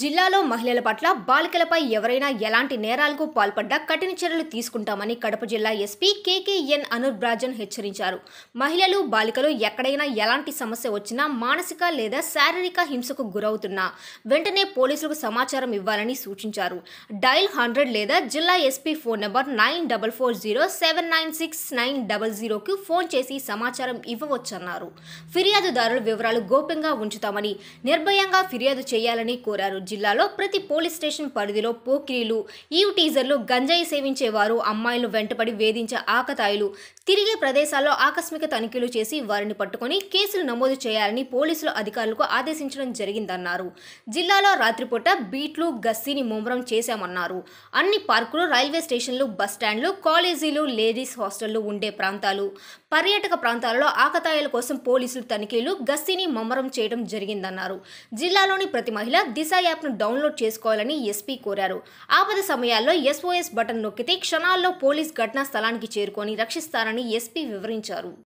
జిల్లాలో మహిళల పట్ల బాలికలపై ఎవరైనా ఎలాంటి నేరాలకు పాల్పడ్డా కఠిన చర్యలు తీసుకుంటామని కడప జిల్లా ఎస్పీ కేకేఎన్ అనుర్బ్రాజన్ హెచ్చరించారు మహిళలు బాలికలు ఎక్కడైనా ఎలాంటి సమస్య వచ్చినా మానసిక లేదా శారీరక హింసకు గురవుతున్నా వెంటనే పోలీసులకు సమాచారం ఇవ్వాలని సూచించారు డైల్ హండ్రెడ్ లేదా జిల్లా SP phone number nine double four zero seven nine six nine double జీరోకు ఫోన్ చేసి సమాచారం ఇవ్వవచ్చన్నారు ఫిర్యాదుదారుల వివరాలు గోప్యంగా ఉంచుతామని నిర్భయంగా ఫిర్యాదు చేయాలని కోరారు కరీంనగర్ జిల్లాలో ప్రతి పోలీస్ స్టేషన్ పరిధిలో పోకిరీలు ఈవ్ టీజర్లు గంజాయి సేవించేవారు అమ్మాయిలు వెంటపడి వేధించే ఆకతాయిలు తిరిగే ప్రదేశాల్లో ఆకస్మిక తనిఖీలు చేసి వారిని పట్టుకొని కేసులు నమోదు చేయాలని పోలీసులు అధికారులకు ఆదేశించడం జరిగిందన్నారు జిల్లాలో రాత్రిపూట బీట్లు గస్తీని ముమ్మరం చేశామన్నారు అన్ని పార్కులు రైల్వే స్టేషన్లు బస్టాండ్లు కాలేజీలు లేడీస్ హాస్టళ్లు ఉండే ప్రాంతాలు పర్యాటక ప్రాంతాలలో ఆకతాయిల కోసం పోలీసులు తనిఖీలు గస్తీని ముమ్మరం చేయడం జరిగిందన్నారు జిల్లాలోని ప్రతి మహిళ దిశ యాప్ను డౌన్లోడ్ చేసుకోవాలని ఎస్పీ కోరారు ఆపద సమయాల్లో ఎస్ఓఎస్ బటన్ నొక్కితే క్షణాల్లో పోలీస్ ఘటనా స్థలానికి చేరుకొని రక్షిస్తారని ఎస్పీ వివరించారు